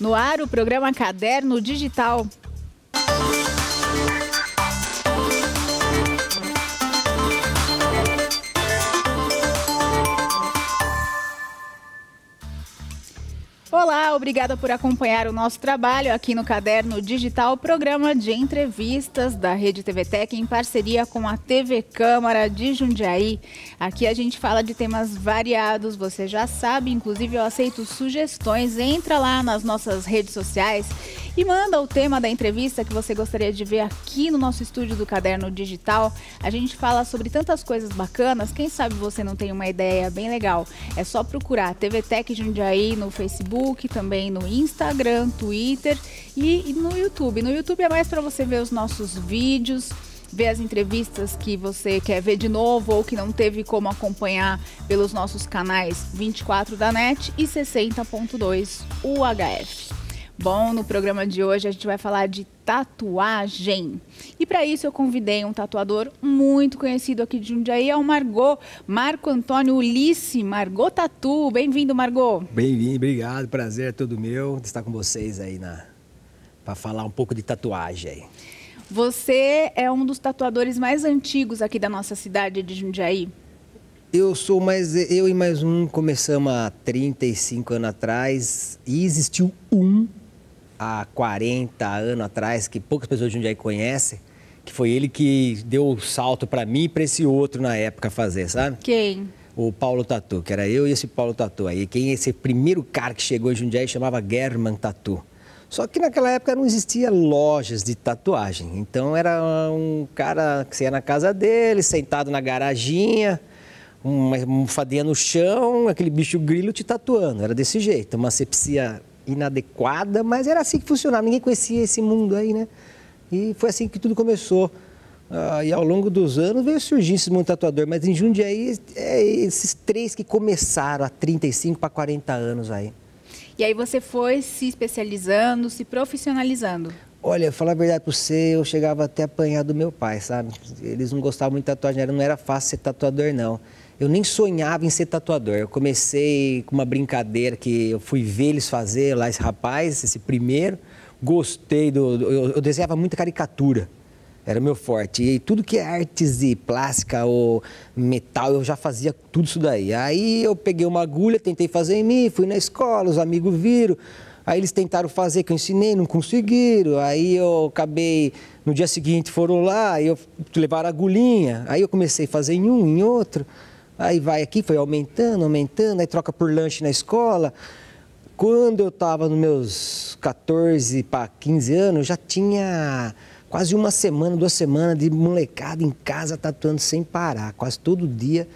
No ar, o programa Caderno Digital. Olá, obrigada por acompanhar o nosso trabalho aqui no Caderno Digital, programa de entrevistas da Rede TV Tech em parceria com a TV Câmara de Jundiaí. Aqui a gente fala de temas variados, você já sabe, inclusive eu aceito sugestões. Entra lá nas nossas redes sociais e manda o tema da entrevista que você gostaria de ver aqui no nosso estúdio do Caderno Digital. A gente fala sobre tantas coisas bacanas, quem sabe você não tem uma ideia bem legal. É só procurar TV Tech Jundiaí no Facebook Facebook, também no Instagram, Twitter e, e no YouTube. No YouTube é mais para você ver os nossos vídeos ver as entrevistas que você quer ver de novo ou que não teve como acompanhar pelos nossos canais 24 da NET e 60.2 UHF bom? No programa de hoje a gente vai falar de tatuagem. E para isso eu convidei um tatuador muito conhecido aqui de Jundiaí, é o Margot, Marco Antônio Ulisse, Margot Tatu. Bem-vindo, Margot. Bem-vindo, obrigado. Prazer é todo meu de estar com vocês aí na para falar um pouco de tatuagem. Você é um dos tatuadores mais antigos aqui da nossa cidade de Jundiaí. Eu sou mais. Eu e mais um começamos há 35 anos atrás e existiu um há 40 anos atrás, que poucas pessoas de Jundiaí conhecem, que foi ele que deu o salto para mim e para esse outro na época fazer, sabe? Quem? O Paulo Tatu, que era eu e esse Paulo Tatu aí. Quem esse primeiro cara que chegou em Jundiaí chamava German Tatu. Só que naquela época não existia lojas de tatuagem. Então era um cara que você ia na casa dele, sentado na garaginha, uma almofadinha no chão, aquele bicho grilo te tatuando. Era desse jeito, uma sepsia inadequada, mas era assim que funcionava. Ninguém conhecia esse mundo aí, né? E foi assim que tudo começou. Ah, e ao longo dos anos veio surgindo esse mundo tatuador, mas em Jundiaí é esses três que começaram há 35 para 40 anos aí. E aí você foi se especializando, se profissionalizando? Olha, falar a verdade para você, eu chegava até a apanhar do meu pai, sabe? Eles não gostavam muito de tatuagem, não era fácil ser tatuador, não. Eu nem sonhava em ser tatuador. Eu comecei com uma brincadeira que eu fui ver eles fazer lá, esse rapaz, esse primeiro. Gostei do. do eu, eu desenhava muita caricatura. Era meu forte. E tudo que é artes e plástica ou metal, eu já fazia tudo isso daí. Aí eu peguei uma agulha, tentei fazer em mim, fui na escola, os amigos viram. Aí eles tentaram fazer, que eu ensinei, não conseguiram. Aí eu acabei, no dia seguinte foram lá, eu levaram a agulhinha. Aí eu comecei a fazer em um, em outro. Aí vai aqui, foi aumentando, aumentando, aí troca por lanche na escola. Quando eu estava nos meus 14 para 15 anos, já tinha quase uma semana, duas semanas de molecada em casa tatuando sem parar, quase todo dia.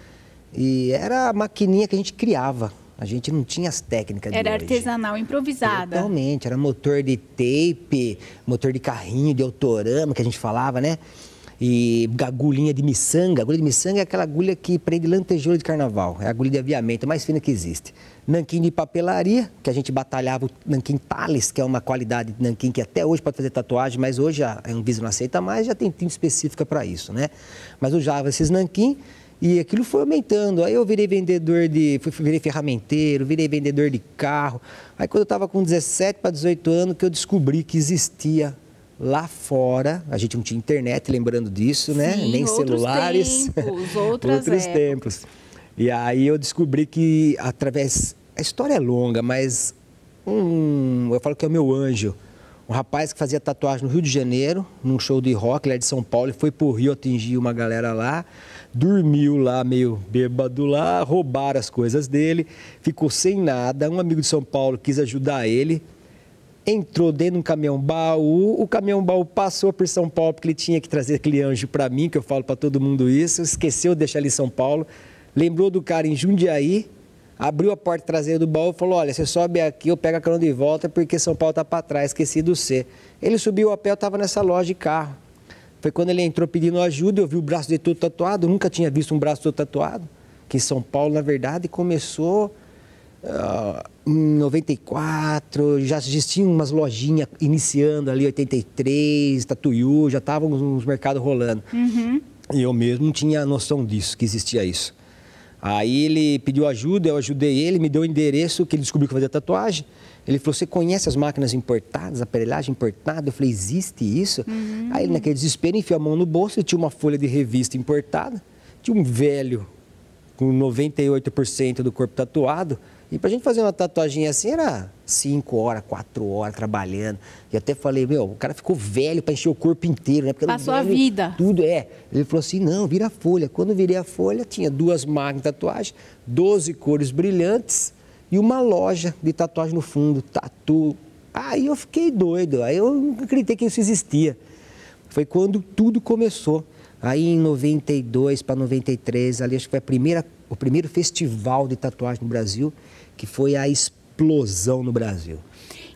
E era a maquininha que a gente criava. A gente não tinha as técnicas Era artesanal, improvisada. Totalmente, era motor de tape, motor de carrinho, de autorama, que a gente falava, né? e agulhinha de miçanga. Agulha de miçanga é aquela agulha que prende lantejoula de carnaval. É a agulha de aviamento, mais fina que existe. Nanquim de papelaria, que a gente batalhava o nanquim Thales, que é uma qualidade de nanquim que até hoje pode fazer tatuagem, mas hoje a Anvisa não aceita mais, já tem tinta específica para isso, né? Mas usava esses nanquim e aquilo foi aumentando. Aí eu virei vendedor de. Fui, virei ferramenteiro, virei vendedor de carro. Aí quando eu estava com 17 para 18 anos, que eu descobri que existia lá fora, a gente não tinha internet, lembrando disso, né? Sim, Nem outros celulares. Tempos, outros tempos. E aí eu descobri que através. A história é longa, mas um. Eu falo que é o meu anjo. Um rapaz que fazia tatuagem no Rio de Janeiro, num show de rock, ele era é de São Paulo, e foi pro Rio atingir uma galera lá, dormiu lá meio bêbado lá, roubaram as coisas dele, ficou sem nada. Um amigo de São Paulo quis ajudar ele, entrou dentro de um caminhão baú, o caminhão baú passou por São Paulo porque ele tinha que trazer aquele anjo para mim, que eu falo para todo mundo isso, esqueceu de deixar ali em São Paulo, lembrou do cara em Jundiaí, abriu a porta traseira do baú e falou: Olha, você sobe aqui, eu pego a carona de volta porque São Paulo está para trás, esqueci do C. Ele subiu o apel estava nessa loja de carro. Foi quando ele entrou pedindo ajuda, eu vi o braço dele todo tatuado, nunca tinha visto um braço todo tatuado. Que em São Paulo, na verdade, começou ah, em 94, já existiam umas lojinhas iniciando ali, 83, Tatuiú, já estavam uns mercados rolando. Uhum. E eu mesmo não tinha noção disso, que existia isso. Aí ele pediu ajuda, eu ajudei ele, me deu o endereço, que ele descobriu que fazia tatuagem. Ele falou, você conhece as máquinas importadas, aparelhagem importada? Eu falei, existe isso? Uhum. Aí ele naquele desespero enfiou a mão no bolso, e tinha uma folha de revista importada, tinha um velho com 98% do corpo tatuado, e para a gente fazer uma tatuagem assim era 5 horas, 4 horas trabalhando. E até falei, meu, o cara ficou velho para encher o corpo inteiro, né? Porque Passou a vida. Tudo é. Ele falou assim: não, vira a folha. Quando virei a folha, tinha duas máquinas de tatuagem, 12 cores brilhantes e uma loja de tatuagem no fundo, tatu. Aí eu fiquei doido, aí eu acreditei que isso existia. Foi quando tudo começou. Aí em 92 para 93, ali acho que foi a primeira, o primeiro festival de tatuagem no Brasil, que foi a explosão no Brasil.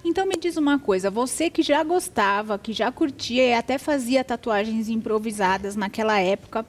Então me diz uma coisa, você que já gostava, que já curtia e até fazia tatuagens improvisadas naquela época,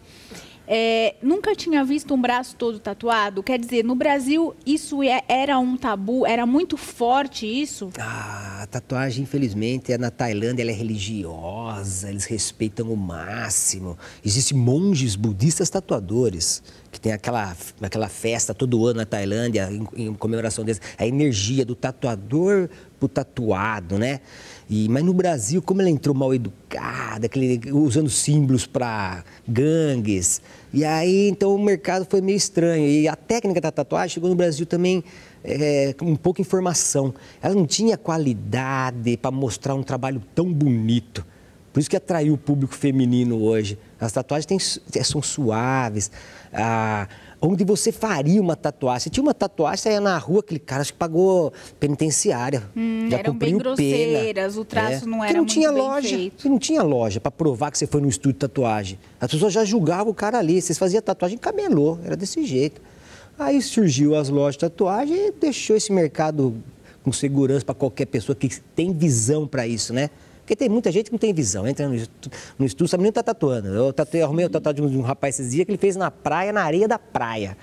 é, nunca tinha visto um braço todo tatuado? Quer dizer, no Brasil isso é, era um tabu, era muito forte isso? Ah, a tatuagem, infelizmente, é na Tailândia ela é religiosa, eles respeitam o máximo. Existem monges budistas tatuadores, que tem aquela, aquela festa todo ano na Tailândia, em, em comemoração deles. É a energia do tatuador pro tatuado, né? E, mas no Brasil, como ela entrou mal educada, aquele, usando símbolos para gangues, e aí então o mercado foi meio estranho. E a técnica da tatuagem chegou no Brasil também é, com um pouca informação. Ela não tinha qualidade para mostrar um trabalho tão bonito. Por isso que atraiu o público feminino hoje. As tatuagens são suaves, a, ah, onde você faria uma tatuagem. Você tinha uma tatuagem, você ia na rua, aquele cara acho que pagou penitenciária. Hum, já eram bem grosseiras, pena. o é. traço é. não era não muito tinha bem loja, feito. Não tinha loja para provar que você foi no estúdio de tatuagem. As pessoas já julgavam o cara ali. Vocês faziam tatuagem camelô, era desse jeito. Aí surgiu as lojas de tatuagem e deixou esse mercado com segurança para qualquer pessoa que tem visão para isso, né? Porque tem muita gente que não tem visão. Entra no, estudo, no estudo sabe nem está tatuando. Eu, tatuei, arrumei o tatuado de um, de um rapaz esses dias que ele fez na praia, na areia da praia.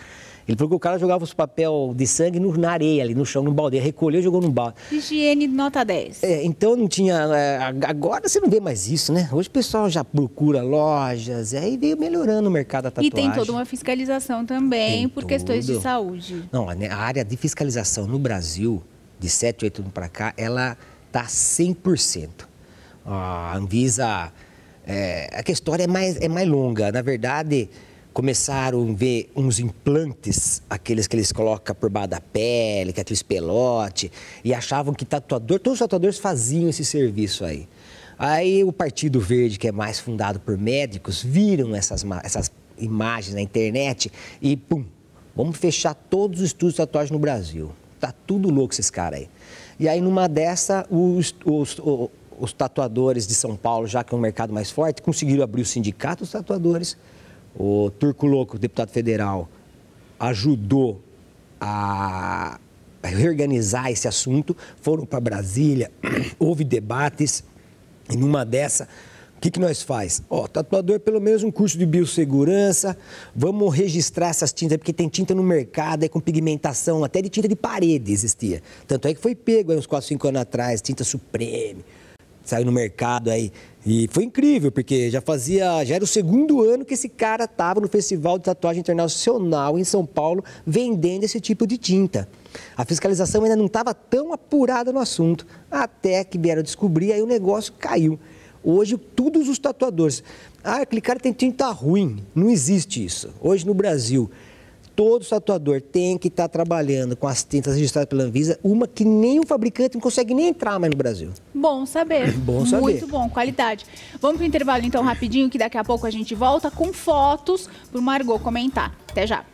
Ele falou que o cara jogava os papel de sangue no, na areia ali, no chão, no balde. Recolheu e jogou no balde. Higiene nota 10. É, então não tinha. É, agora você não vê mais isso, né? Hoje o pessoal já procura lojas, aí veio melhorando o mercado da tatuagem. E tem toda uma fiscalização também tem por tudo. questões de saúde. Não, né, a área de fiscalização no Brasil, de 7, 8 anos para cá, ela tá 100% a Anvisa. É, é a história é mais, é mais longa. Na verdade, começaram a ver uns implantes, aqueles que eles colocam por baixo da pele, que é aqueles pelote, e achavam que tatuador, todos os tatuadores faziam esse serviço aí. Aí o Partido Verde, que é mais fundado por médicos, viram essas, essas imagens na internet e, pum, vamos fechar todos os estudos de tatuagem no Brasil. Tá tudo louco esses caras aí. E aí, numa dessa, os, o, os tatuadores de São Paulo, já que é um mercado mais forte, conseguiram abrir o sindicato dos tatuadores. O Turco Louco, deputado federal, ajudou a reorganizar esse assunto. Foram para Brasília, houve debates, e numa dessa, o que, que nós faz? Ó, tatuador, pelo menos um curso de biossegurança, vamos registrar essas tintas, porque tem tinta no mercado, é com pigmentação, até de tinta de parede existia. Tanto é que foi pego aí uns 4, 5 anos atrás, tinta Supreme saiu no mercado aí. E foi incrível, porque já fazia, já era o segundo ano que esse cara estava no Festival de Tatuagem Internacional em São Paulo vendendo esse tipo de tinta. A fiscalização ainda não estava tão apurada no assunto, até que vieram descobrir, aí o negócio caiu. Hoje, todos os tatuadores. Ah, aquele cara tem tinta ruim. Não existe isso. Hoje no Brasil, todo tatuador tem que estar tá trabalhando com as tintas registradas pela Anvisa, uma que nem o fabricante não consegue nem entrar mais no Brasil. Bom saber. bom saber. Muito bom, qualidade. Vamos para o intervalo então rapidinho, que daqui a pouco a gente volta com fotos para o Margot comentar. Até já.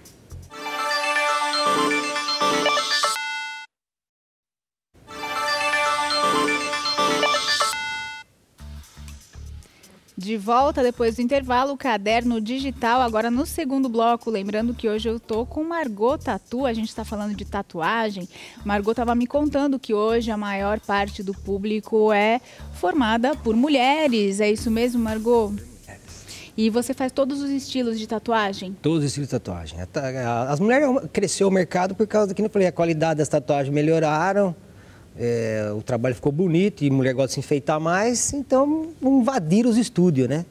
De volta depois do intervalo, o caderno digital, agora no segundo bloco. Lembrando que hoje eu tô com Margot Tatu, a gente está falando de tatuagem. Margot estava me contando que hoje a maior parte do público é formada por mulheres. É isso mesmo, Margot? E você faz todos os estilos de tatuagem? Todos os estilos de tatuagem. As mulheres é cresceu o mercado por causa do que eu falei, a qualidade das tatuagens melhoraram. É, o trabalho ficou bonito e mulher gosta de se enfeitar mais, então invadiram os estúdios, né?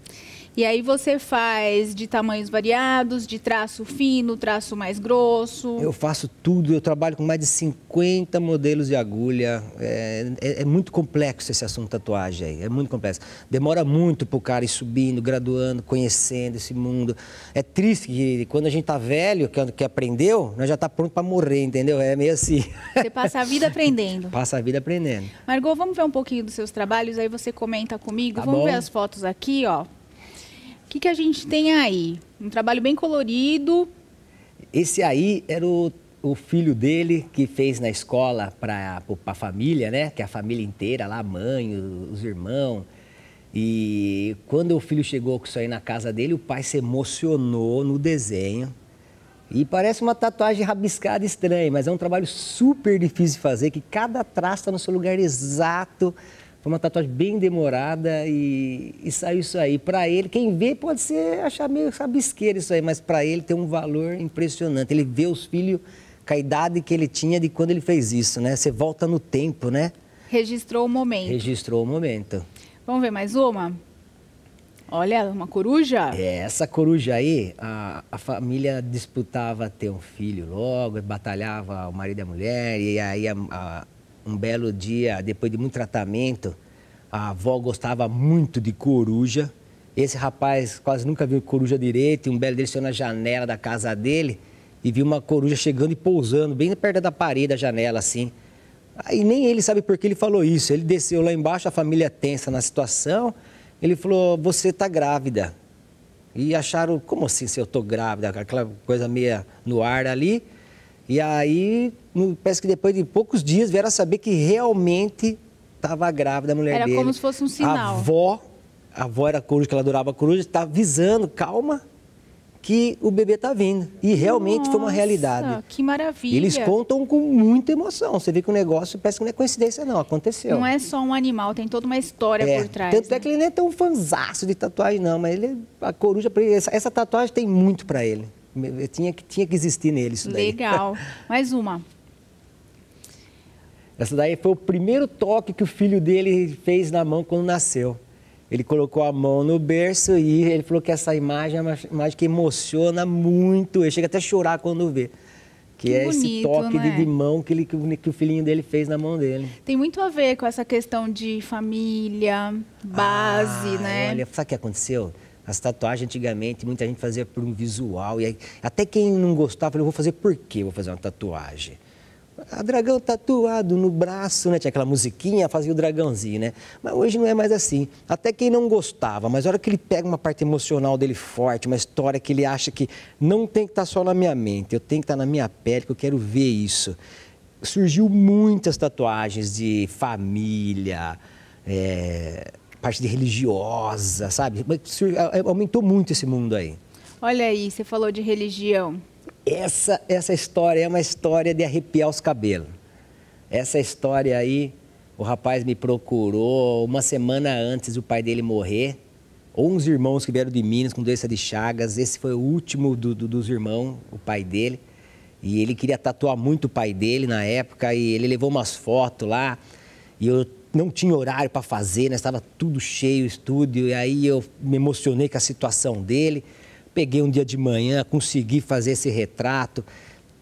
E aí você faz de tamanhos variados, de traço fino, traço mais grosso. Eu faço tudo, eu trabalho com mais de 50 modelos de agulha. É, é, é muito complexo esse assunto tatuagem aí, é muito complexo. Demora muito pro cara ir subindo, graduando, conhecendo esse mundo. É triste que quando a gente tá velho, que, que aprendeu, nós já tá pronto para morrer, entendeu? É meio assim. Você passa a vida aprendendo. Passa a vida aprendendo. Margot, vamos ver um pouquinho dos seus trabalhos, aí você comenta comigo. Tá vamos bom. ver as fotos aqui, ó que, que a gente tem aí? Um trabalho bem colorido. Esse aí era o, o filho dele que fez na escola para a família, né? Que é a família inteira lá, a mãe, os, os irmãos. E quando o filho chegou com isso aí na casa dele, o pai se emocionou no desenho. E parece uma tatuagem rabiscada estranha, mas é um trabalho super difícil de fazer, que cada traço está no seu lugar exato. Foi uma tatuagem bem demorada e, e saiu isso aí. Para ele, quem vê pode ser achar meio sabisqueiro isso aí, mas para ele tem um valor impressionante. Ele vê os filhos com a idade que ele tinha de quando ele fez isso, né? Você volta no tempo, né? Registrou o momento. Registrou o momento. Vamos ver mais uma? Olha, uma coruja. É, essa coruja aí, a, a, família disputava ter um filho logo, batalhava o marido e a mulher, e aí a, a, um belo dia, depois de muito tratamento, a avó gostava muito de coruja. Esse rapaz quase nunca viu coruja direito. E um belo dia ele saiu na janela da casa dele e viu uma coruja chegando e pousando bem perto da parede da janela, assim. Aí nem ele sabe por que ele falou isso. Ele desceu lá embaixo, a família tensa na situação. Ele falou: Você está grávida. E acharam: Como assim se eu estou grávida? Aquela coisa meia no ar ali. E aí, parece que depois de poucos dias, vieram a saber que realmente estava grávida a mulher era dele. Era como se fosse um sinal. A avó, a avó era coruja, que ela adorava coruja, está avisando, calma, que o bebê está vindo. E realmente Nossa, foi uma realidade. Que maravilha. Eles contam com muita emoção. Você vê que o negócio parece que não é coincidência, não. Aconteceu. Não é só um animal, tem toda uma história é, por trás. Tanto é né? é que ele nem é tão fanzaço de tatuagem, não, mas ele, a coruja, essa, essa tatuagem tem muito para ele. Tinha que, tinha que existir nele isso daí. Legal. Mais uma. Essa daí foi o primeiro toque que o filho dele fez na mão quando nasceu. Ele colocou a mão no berço e ele falou que essa imagem é uma imagem que emociona muito. Ele chega até a chorar quando vê. Que, que é bonito, esse toque é? de mão que, ele, que, o filhinho dele fez na mão dele. Tem muito a ver com essa questão de família, base, ah, né? Olha, sabe o que aconteceu? As tatuagens antigamente, muita gente fazia por um visual. E aí, até quem não gostava, falou, eu vou fazer por quê? Vou fazer uma tatuagem. A ah, dragão tatuado no braço, né? Tinha aquela musiquinha, fazia o dragãozinho, né? Mas hoje não é mais assim. Até quem não gostava, mas a hora que ele pega uma parte emocional dele forte, uma história que ele acha que não tem que estar tá só na minha mente, eu tenho que estar tá na minha pele, que eu quero ver isso. Surgiu muitas tatuagens de família, é, parte de religiosa, sabe? Aumentou muito esse mundo aí. Olha aí, você falou de religião. Essa, essa história é uma história de arrepiar os cabelos. Essa história aí, o rapaz me procurou uma semana antes do pai dele morrer. 11 irmãos que vieram de Minas com doença de Chagas. Esse foi o último do, do, dos irmãos, o pai dele. E ele queria tatuar muito o pai dele na época e ele levou umas fotos lá. E eu não tinha horário para fazer, né? Estava tudo cheio o estúdio. E aí eu me emocionei com a situação dele. Peguei um dia de manhã, consegui fazer esse retrato.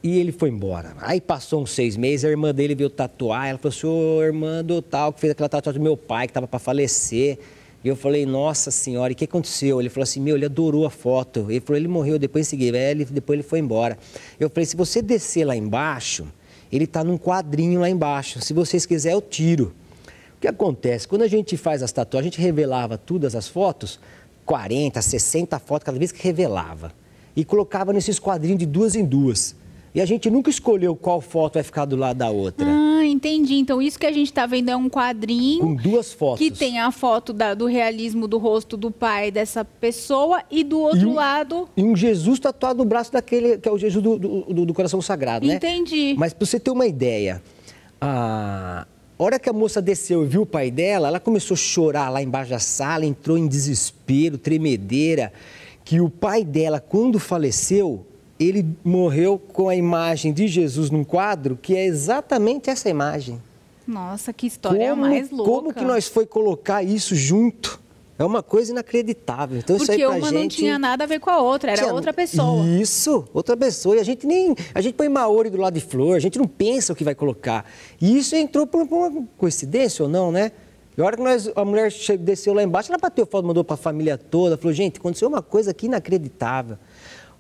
E ele foi embora. Aí passou uns seis meses, a irmã dele veio tatuar. Ela falou assim, ô irmã do tal, que fez aquela tatuagem do meu pai, que estava para falecer. E eu falei, nossa senhora, e o que aconteceu? Ele falou assim, meu, ele adorou a foto. Ele falou, ele morreu depois em seguida. ele, depois ele foi embora. Eu falei, se você descer lá embaixo, ele está num quadrinho lá embaixo. Se vocês quiserem, eu tiro que acontece? Quando a gente faz as tatuagens, a gente revelava todas as fotos, 40, 60 fotos cada vez que revelava. E colocava nesses quadrinhos de duas em duas. E a gente nunca escolheu qual foto vai ficar do lado da outra. Ah, entendi. Então, isso que a gente está vendo é um quadrinho. Com duas fotos. Que tem a foto da, do realismo do rosto do pai dessa pessoa e do outro e um, lado. E um Jesus tatuado no braço daquele que é o Jesus do, do, do coração sagrado, né? Entendi. Mas para você ter uma ideia, a, a hora que a moça desceu e viu o pai dela, ela começou a chorar lá embaixo da sala, entrou em desespero, tremedeira, que o pai dela, quando faleceu, ele morreu com a imagem de Jesus num quadro que é exatamente essa imagem. Nossa, que história como, mais louca. Como que nós foi colocar isso junto? É uma coisa inacreditável. Então, Porque isso aí uma gente... não tinha nada a ver com a outra, era tinha... outra pessoa. Isso, outra pessoa. E a gente nem. A gente põe Maori do lado de flor, a gente não pensa o que vai colocar. E isso entrou por uma coincidência ou não, né? E a hora que nós, a mulher chegou, desceu lá embaixo, ela bateu foto, mandou para a família toda, falou, gente, aconteceu uma coisa aqui inacreditável.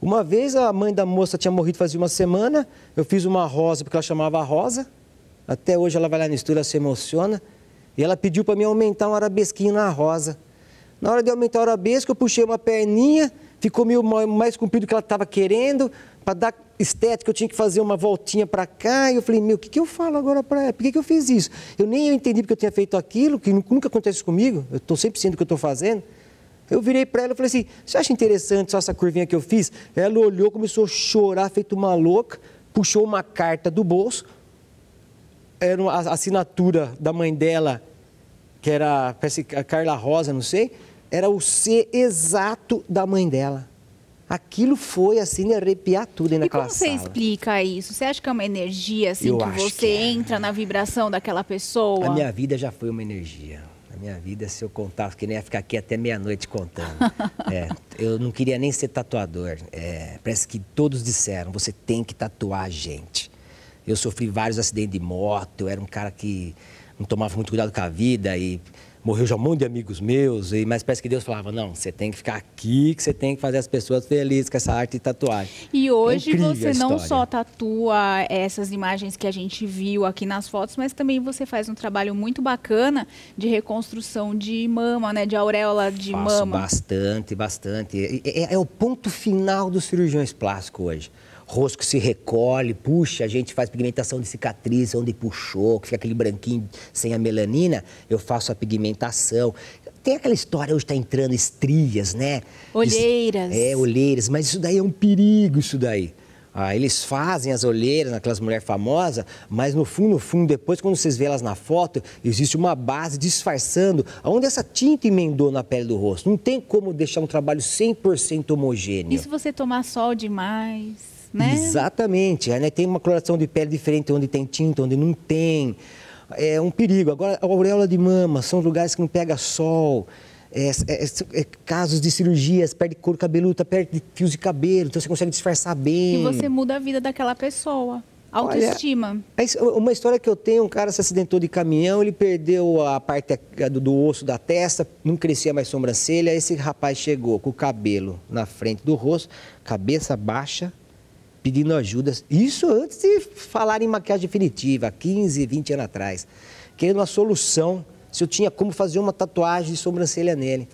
Uma vez a mãe da moça tinha morrido fazia uma semana, eu fiz uma rosa, porque ela chamava Rosa, até hoje ela vai lá na estúdio, ela se emociona, e ela pediu para mim aumentar um arabesquinho na rosa. Na hora de aumentar a hora besta, eu puxei uma perninha, ficou meio mais comprido do que ela estava querendo. Para dar estética, eu tinha que fazer uma voltinha para cá. E eu falei, meu, o que, que eu falo agora para ela? Por que, que eu fiz isso? Eu nem entendi porque eu tinha feito aquilo, que nunca acontece comigo. Eu estou sempre sendo o que eu estou fazendo. Eu virei para ela e falei assim, você acha interessante só essa curvinha que eu fiz? Ela olhou, começou a chorar, feito uma louca, puxou uma carta do bolso. Era a assinatura da mãe dela que era, parece a Carla Rosa, não sei, era o ser exato da mãe dela. Aquilo foi assim de arrepiar tudo naquela sala. E como você sala. explica isso? Você acha que é uma energia assim Eu que você que é. entra na vibração daquela pessoa? A minha vida já foi uma energia. A minha vida, se eu contasse, que nem ia ficar aqui até meia-noite contando. É, eu não queria nem ser tatuador. É, parece que todos disseram, você tem que tatuar a gente. Eu sofri vários acidentes de moto, eu era um cara que não tomava muito cuidado com a vida e morreu já um monte de amigos meus, e, mas parece que Deus falava, não, você tem que ficar aqui, que você tem que fazer as pessoas felizes com essa arte de tatuagem. E é hoje é você não só tatua essas imagens que a gente viu aqui nas fotos, mas também você faz um trabalho muito bacana de reconstrução de mama, né, de auréola de Faço mama. bastante, bastante. É, é, é o ponto final dos cirurgiões é plásticos hoje rosto se recolhe, puxa, a gente faz pigmentação de cicatriz, onde puxou, que fica aquele branquinho sem a melanina, eu faço a pigmentação. Tem aquela história hoje está entrando estrias, né? Olheiras. é, olheiras, mas isso daí é um perigo, isso daí. Ah, eles fazem as olheiras naquelas mulheres famosas, mas no fundo, no fundo, depois quando vocês vê elas na foto, existe uma base disfarçando onde essa tinta emendou na pele do rosto. Não tem como deixar um trabalho 100% homogêneo. E se você tomar sol demais? né? Exatamente. Aí, né, tem uma coloração de pele diferente, onde tem tinta, onde não tem. É um perigo. Agora, a auréola de mama são lugares que não pega sol. É, é, é, é, casos de cirurgias, perde couro cabeludo, tá perde fios de cabelo, então você consegue disfarçar bem. E você muda a vida daquela pessoa. Autoestima. É Olha, uma história que eu tenho, um cara se acidentou de caminhão, ele perdeu a parte é, do, do osso da testa, não crescia mais sobrancelha, esse rapaz chegou com o cabelo na frente do rosto, cabeça baixa, pedindo ajuda. Isso antes de falar em maquiagem definitiva, 15, 20 anos atrás. Querendo uma solução, se eu tinha como fazer uma tatuagem de sobrancelha nele.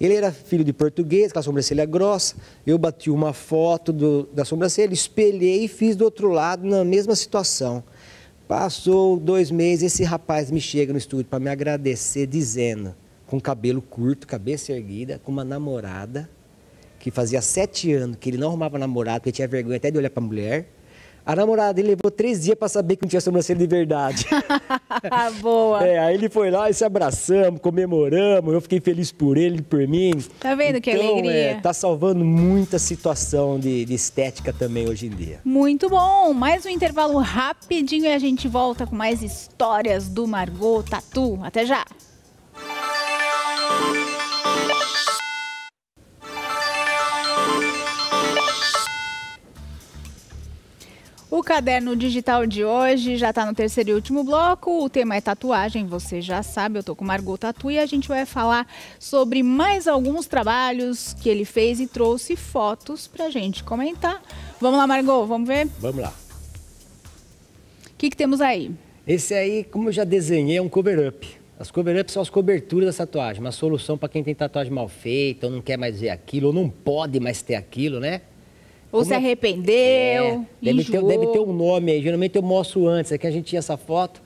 Ele era filho de português, com a sobrancelha grossa. Eu bati uma foto do, da sobrancelha, espelhei e fiz do outro lado na mesma situação. Passou dois meses, esse rapaz me chega no estúdio para me agradecer, dizendo, com cabelo curto, cabeça erguida, com uma namorada, que fazia sete anos que ele não arrumava namorado, porque tinha vergonha até de olhar para a mulher. A namorada dele levou três dias para saber que não tinha sobrancelha de verdade. Boa. É, aí ele foi lá e se abraçamos, comemoramos. Eu fiquei feliz por ele, por mim. Tá vendo então, que é, alegria? É, tá salvando muita situação de, de, estética também hoje em dia. Muito bom. Mais um intervalo rapidinho e a gente volta com mais histórias do Margot Tatu. Até já. O caderno digital de hoje já está no terceiro e último bloco. O tema é tatuagem, você já sabe. Eu estou com Margot Tatu e a gente vai falar sobre mais alguns trabalhos que ele fez e trouxe fotos para a gente comentar. Vamos lá, Margot, vamos ver? Vamos lá. O que, que temos aí? Esse aí, como eu já desenhei, é um cover-up. As cover-ups são as coberturas da tatuagem, uma solução para quem tem tatuagem mal feita, ou não quer mais ver aquilo, ou não pode mais ter aquilo, né? Ou Como se é arrependeu, é, deve, ter, deve ter um nome aí. Geralmente eu mostro antes. Aqui a gente tinha essa foto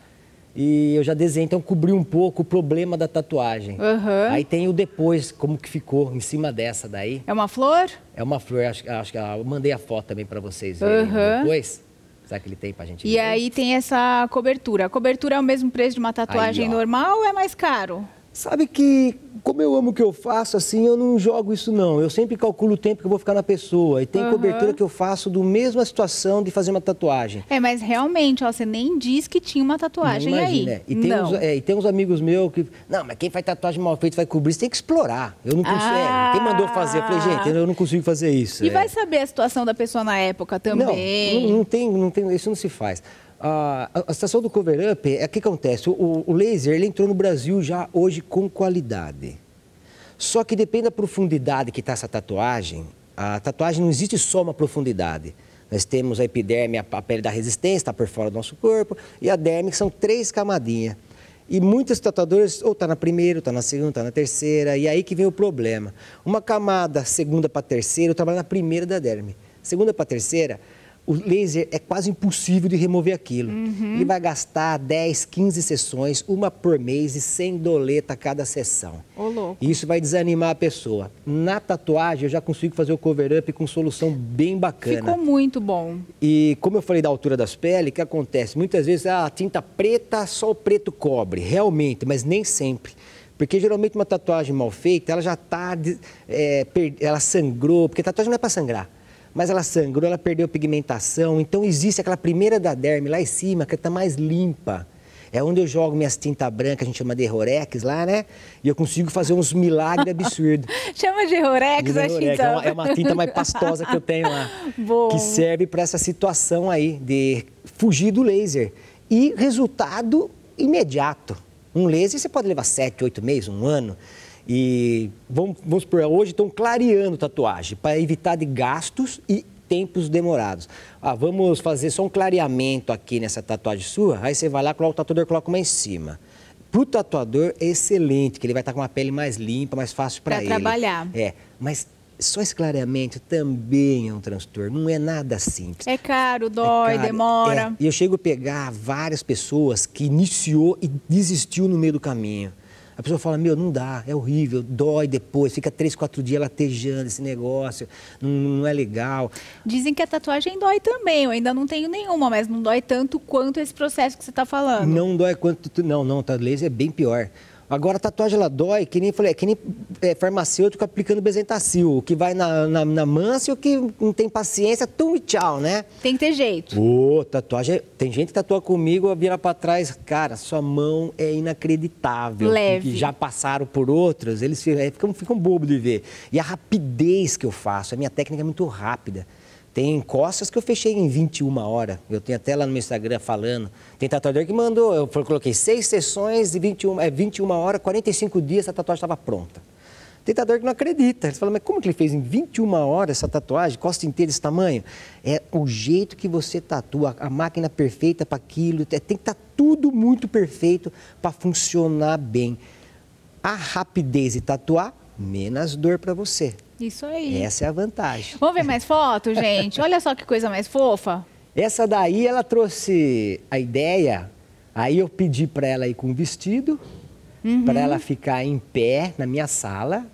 e eu já desenhei, então cobri um pouco o problema da tatuagem. Uhum. Aí tem o depois, como que ficou em cima dessa daí. É uma flor? É uma flor, acho, acho que eu mandei a foto também para vocês verem uhum. depois. Será que ele tem pra gente ver? E aí tem essa cobertura. A cobertura é o mesmo preço de uma tatuagem aí, normal ou é mais caro? Sabe que, como eu amo o que eu faço, assim, eu não jogo isso, não. Eu sempre calculo o tempo que eu vou ficar na pessoa. E tem uhum. cobertura que eu faço do mesma situação de fazer uma tatuagem. É, mas realmente, ó, você nem diz que tinha uma tatuagem não, imagina, aí. É. E, tem não. Uns, é, e tem uns amigos meus que. Não, mas quem faz tatuagem mal feita vai cobrir, você tem que explorar. Eu não consigo. Ah. É, quem ah. mandou fazer? Eu falei, gente, eu não consigo fazer isso. E é. vai saber a situação da pessoa na época também. Não, não, não tem, não tem, isso não se faz. A, a estação do Cover Up, é o que acontece? O, o laser ele entrou no Brasil já hoje com qualidade. Só que depende da profundidade que está essa tatuagem. A tatuagem não existe só uma profundidade. Nós temos a epiderme, a pele da resistência, está por fora do nosso corpo, e a derme, que são três camadinhas. E muitos tatuadores, ou está na primeira, ou está na segunda, está na terceira, e aí que vem o problema. Uma camada, segunda para terceira, eu trabalho na primeira da derme. Segunda para terceira, o laser é quase impossível de remover aquilo. Uhum. Ele vai gastar 10, 15 sessões, uma por mês e 100 doleta cada sessão. Oh, louco. Isso vai desanimar a pessoa. Na tatuagem, eu já consigo fazer o cover-up com solução bem bacana. Ficou muito bom. E como eu falei da altura das peles, o que acontece? Muitas vezes ah, a tinta preta, só o preto cobre, realmente, mas nem sempre. Porque geralmente uma tatuagem mal feita, ela já está... É, ela sangrou, porque tatuagem não é para sangrar mas ela sangrou, ela perdeu pigmentação. Então existe aquela primeira da derme lá em cima que está mais limpa. É onde eu jogo minhas tinta branca, a gente chama de Rorex lá, né? E eu consigo fazer uns milagres absurdos. chama de Rorex, a tinta. É uma, então. é uma tinta mais pastosa que eu tenho lá. Bom. Que serve para essa situação aí de fugir do laser. E resultado imediato. Um laser você pode levar sete, oito meses, um ano. E vamos, vamos por hoje estão clareando tatuagem para evitar de gastos e tempos demorados. Ah, vamos fazer só um clareamento aqui nessa tatuagem sua, aí você vai lá, coloca o tatuador, coloca uma em cima. Para o tatuador é excelente, que ele vai estar tá com uma pele mais limpa, mais fácil para ele. trabalhar. É, mas só esse clareamento também é um transtorno, não é nada simples. É caro, dói, é caro, demora. É, e eu chego a pegar várias pessoas que iniciou e desistiu no meio do caminho pessoa fala, meu, não dá, é horrível, dói depois, fica três, quatro dias latejando esse negócio, não, não é legal. Dizem que a tatuagem dói também, eu ainda não tenho nenhuma, mas não dói tanto quanto esse processo que você está falando. Não dói quanto, não, não, tá, laser é bem pior. Agora, tatuagem ela dói, que nem, falei, é que nem é, farmacêutico aplicando bezentacil. O que vai na, na, na mansa e o que não tem paciência, tum e tchau, né? Tem que ter jeito. Ô, oh, tatuagem. Tem gente que tatua comigo, vira pra trás. Cara, sua mão é inacreditável. Leve. Que já passaram por outras, eles ficam, ficam bobos de ver. E a rapidez que eu faço, a minha técnica é muito rápida. Tem costas que eu fechei em 21 horas. Eu tenho até lá no meu Instagram falando. Tem tatuador que mandou, eu coloquei seis sessões de 21, é, 21 horas, 45 dias, a tatuagem estava pronta. Tem tatuador que não acredita. Ele fala, mas como que ele fez em 21 horas essa tatuagem, costa inteira desse tamanho? É o jeito que você tatua, a máquina perfeita para aquilo. É, tem que estar tá tudo muito perfeito para funcionar bem. A rapidez de tatuar, menos dor para você. Isso aí. Essa é a vantagem. Vamos ver mais foto, gente? Olha só que coisa mais fofa. Essa daí, ela trouxe a ideia, aí eu pedi para ela ir com o vestido, uhum. para ela ficar em pé na minha sala.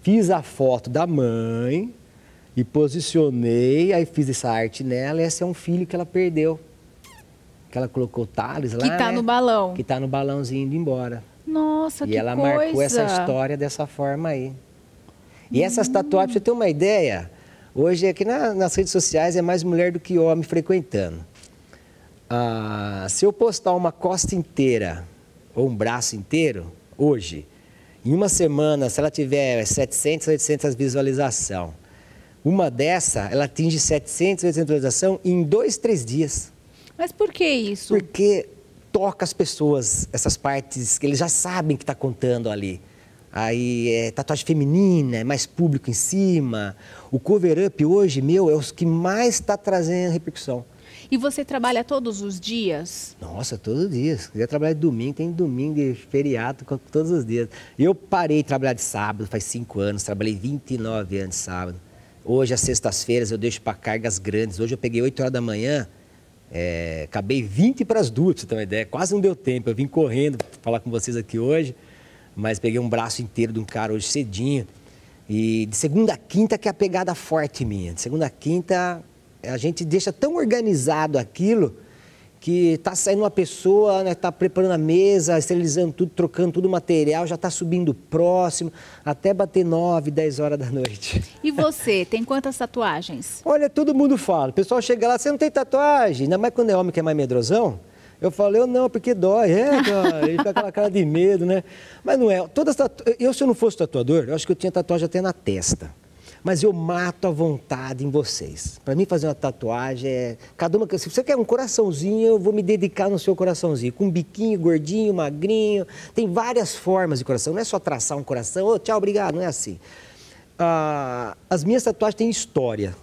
Fiz a foto da mãe e posicionei, aí fiz essa arte nela e esse é um filho que ela perdeu. Que ela colocou Thales lá, Que tá né? no balão. Que tá no balãozinho indo embora. Nossa, e que coisa! E ela marcou essa história dessa forma aí. E essas tatuagens, pra você ter uma ideia, hoje aqui na, nas redes sociais é mais mulher do que homem frequentando. Ah, se eu postar uma costa inteira ou um braço inteiro, hoje, em uma semana, se ela tiver 700, 800 visualização, uma dessa, ela atinge 700, 800 visualização em dois, três dias. Mas por que isso? Porque toca as pessoas, essas partes que eles já sabem que está contando ali aí é tatuagem feminina, é mais público em cima. O cover-up hoje, meu, é o que mais está trazendo repercussão. E você trabalha todos os dias? Nossa, todos os dias. Se quiser trabalhar de domingo, tem domingo de feriado todos os dias. Eu parei de trabalhar de sábado faz cinco anos, trabalhei 29 anos de sábado. Hoje, às sextas-feiras, eu deixo para cargas grandes. Hoje eu peguei 8 horas da manhã, é, acabei 20 para as duas, pra você tem uma ideia. Quase não deu tempo. Eu vim correndo falar com vocês aqui hoje mas peguei um braço inteiro de um cara hoje cedinho. E de segunda a quinta que é a pegada forte minha. De segunda a quinta a gente deixa tão organizado aquilo que tá saindo uma pessoa, né, tá preparando a mesa, esterilizando tudo, trocando tudo o material, já tá subindo próximo, até bater 9, 10 horas da noite. E você, tem quantas tatuagens? Olha, todo mundo fala, o pessoal chega lá, você não tem tatuagem, ainda mais quando é homem que é mais medrosão. Eu falei, eu não, porque dói. É, cara, ele tá com aquela cara de medo, né? Mas não é. Todas tatu... Eu, se eu não fosse tatuador, eu acho que eu tinha tatuagem até na testa. Mas eu mato a vontade em vocês. Para mim, fazer uma tatuagem é. Cada uma. Se você quer um coraçãozinho, eu vou me dedicar no seu coraçãozinho. Com um biquinho, gordinho, magrinho. Tem várias formas de coração. Não é só traçar um coração, oh, tchau, obrigado. Não é assim. Ah, as minhas tatuagens têm história.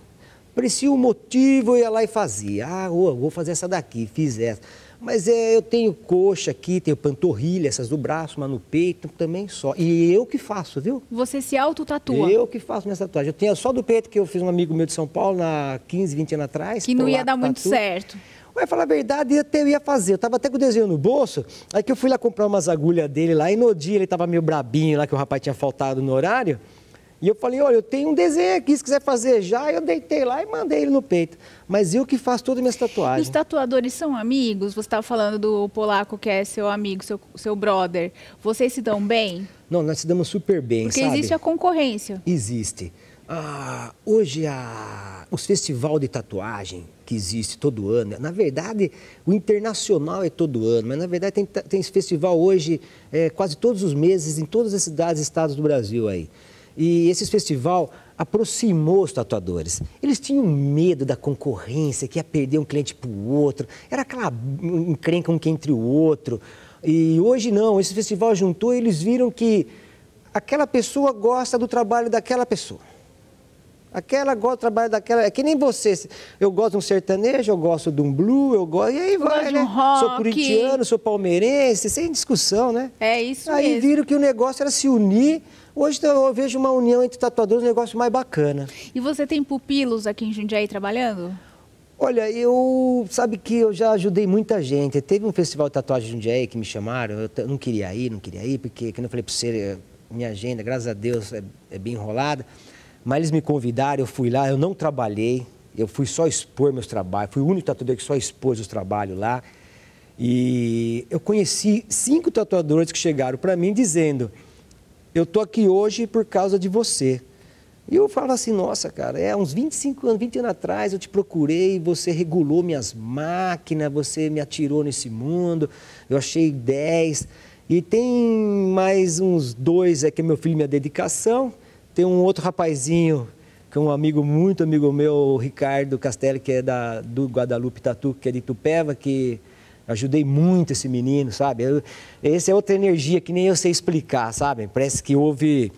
Parecia um motivo, eu ia lá e fazia. Ah, vou fazer essa daqui, fiz essa. Mas é, eu tenho coxa aqui, tenho panturrilha, essas do braço, mas no peito também só. E eu que faço, viu? Você se autotatua? Eu que faço minha tatuagem. Eu tenho só do peito que eu fiz um amigo meu de São Paulo, na 15, 20 anos atrás. Que não ia dar muito certo. Vai falar a verdade, eu ia fazer. Eu tava até com o desenho no bolso, aí que eu fui lá comprar umas agulhas dele lá, e no dia ele tava meio brabinho lá, que o rapaz tinha faltado no horário. E eu falei, olha, eu tenho um desenho aqui, se quiser fazer já, eu deitei lá e mandei ele no peito. Mas eu que faço todas as minhas tatuagens. Os tatuadores são amigos? Você estava falando do polaco que é seu amigo, seu, seu brother. Vocês se dão bem? Não, nós se damos super bem, Porque sabe? existe a concorrência. Existe. Ah, hoje, a... os festival de tatuagem que existe todo ano, na verdade, o internacional é todo ano, mas na verdade tem, tem esse festival hoje é, quase todos os meses em todas as cidades e estados do Brasil aí. E esse festival aproximou os tatuadores. Eles tinham medo da concorrência, que ia perder um cliente para o outro, era aquela encrenca um que entre o outro. E hoje não, esse festival juntou e eles viram que aquela pessoa gosta do trabalho daquela pessoa. Aquela gosta do trabalho daquela. É que nem você. Eu gosto de um sertanejo, eu gosto de um blue, eu gosto. E aí eu vai, né? sou corintiano, sou palmeirense, sem discussão, né? É isso aí mesmo. Aí viram que o negócio era se unir Hoje então, eu vejo uma união entre tatuadores um negócio mais bacana. E você tem pupilos aqui em Jundiaí trabalhando? Olha, eu sabe que eu já ajudei muita gente. Teve um festival de tatuagem de Jundiaí que me chamaram, eu não queria ir, não queria ir, porque, como eu falei para você, é, minha agenda, graças a Deus, é, é, bem enrolada. Mas eles me convidaram, eu fui lá, eu não trabalhei, eu fui só expor meus trabalhos, fui o único tatuador que só expôs os trabalhos lá. E eu conheci cinco tatuadores que chegaram para mim dizendo eu tô aqui hoje por causa de você. E eu falo assim, nossa, cara, é uns 25 anos, 20 anos atrás eu te procurei, você regulou minhas máquinas, você me atirou nesse mundo, eu achei 10. E tem mais uns dois, é que é meu filho, minha dedicação. Tem um outro rapazinho, que é um amigo, muito amigo meu, o Ricardo Castelli, que é da, do Guadalupe Tatu, que é de Tupéva, que Ajudei muito esse menino, sabe? Eu, essa é outra energia que nem eu sei explicar, sabe? Parece que houve.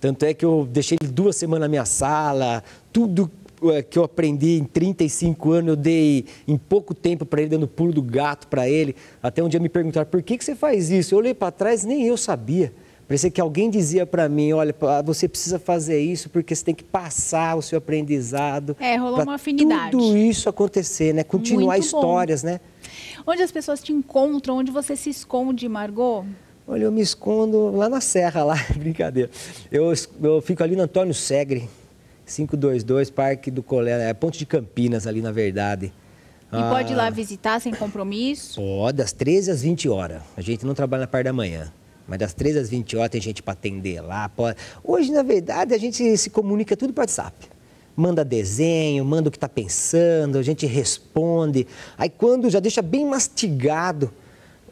Tanto é que eu deixei ele duas semanas na minha sala, tudo eh, que eu aprendi em 35 anos, eu dei em pouco tempo para ele, dando pulo do gato para ele. Até um dia me perguntaram, por que, que você faz isso? Eu olhei para trás, nem eu sabia. Parecia que alguém dizia para mim, olha, você precisa fazer isso porque você tem que passar o seu aprendizado. É, rolou uma afinidade. tudo isso acontecer, né? Continuar Muito histórias, bom. né? Onde as pessoas te encontram? Onde você se esconde, Margot? Olha, eu me escondo lá na serra, lá, brincadeira. Eu, eu fico ali no Antônio Segre, 522, Parque do Colé, é Ponte de Campinas ali, na verdade. E ah, pode ir lá ah. visitar sem compromisso? Pode, das 13 às 20 horas. A gente não trabalha na parte da manhã. Mas das 13 às 20 horas tem gente para atender lá. Pode... Hoje, na verdade, a gente se comunica tudo por WhatsApp manda desenho, manda o que está pensando, a gente responde. Aí quando já deixa bem mastigado,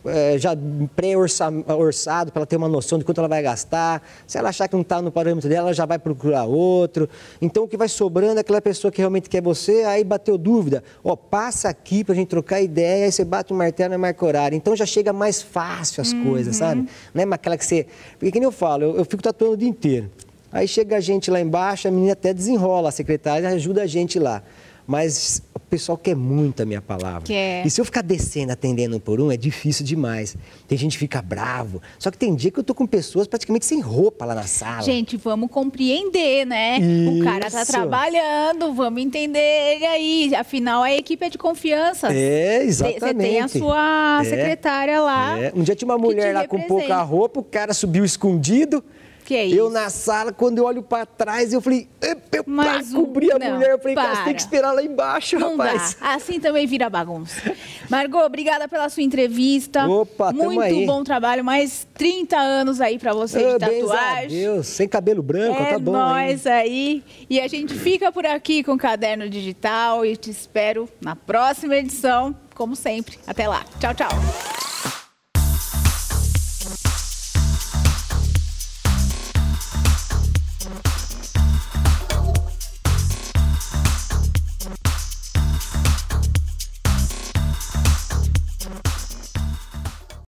é, já pré-orçado para ela ter uma noção de quanto ela vai gastar. Se ela achar que não está no parâmetro dela, ela já vai procurar outro. Então o que vai sobrando é aquela pessoa que realmente quer você, aí bateu dúvida. Ó, passa aqui para a gente trocar ideia, aí você bate o martelo e marca horário. Então já chega mais fácil as uhum. coisas, sabe? Uhum. Não é aquela que você. Porque, como eu falo, eu, eu fico tatuando o dia inteiro. Aí chega a gente lá embaixo, a menina até desenrola, a secretária ajuda a gente lá. Mas o pessoal quer muito a minha palavra. Quer. E se eu ficar descendo, atendendo um por um, é difícil demais. Tem gente que fica bravo. Só que tem dia que eu tô com pessoas praticamente sem roupa lá na sala. Gente, vamos compreender, né? Isso. O cara tá trabalhando, vamos entender ele aí. Afinal, a equipe é de confiança. É, exatamente. Você tem a sua é. secretária lá. É. Um dia tinha uma mulher lá com pouca roupa, o cara subiu escondido que é isso? Eu na sala, quando eu olho para trás, eu falei, eu Mas pá, cobri a não, mulher. Eu falei, para. tem que esperar lá embaixo, não rapaz. Dá. Assim também vira bagunça. Margot, obrigada pela sua entrevista. Opa, Muito aí. bom trabalho. Mais 30 anos aí para você oh, de ah, tatuagem. Deus, sem cabelo branco, é tá bom. Nós aí. E a gente fica por aqui com o Caderno Digital e te espero na próxima edição, como sempre. Até lá. Tchau, tchau.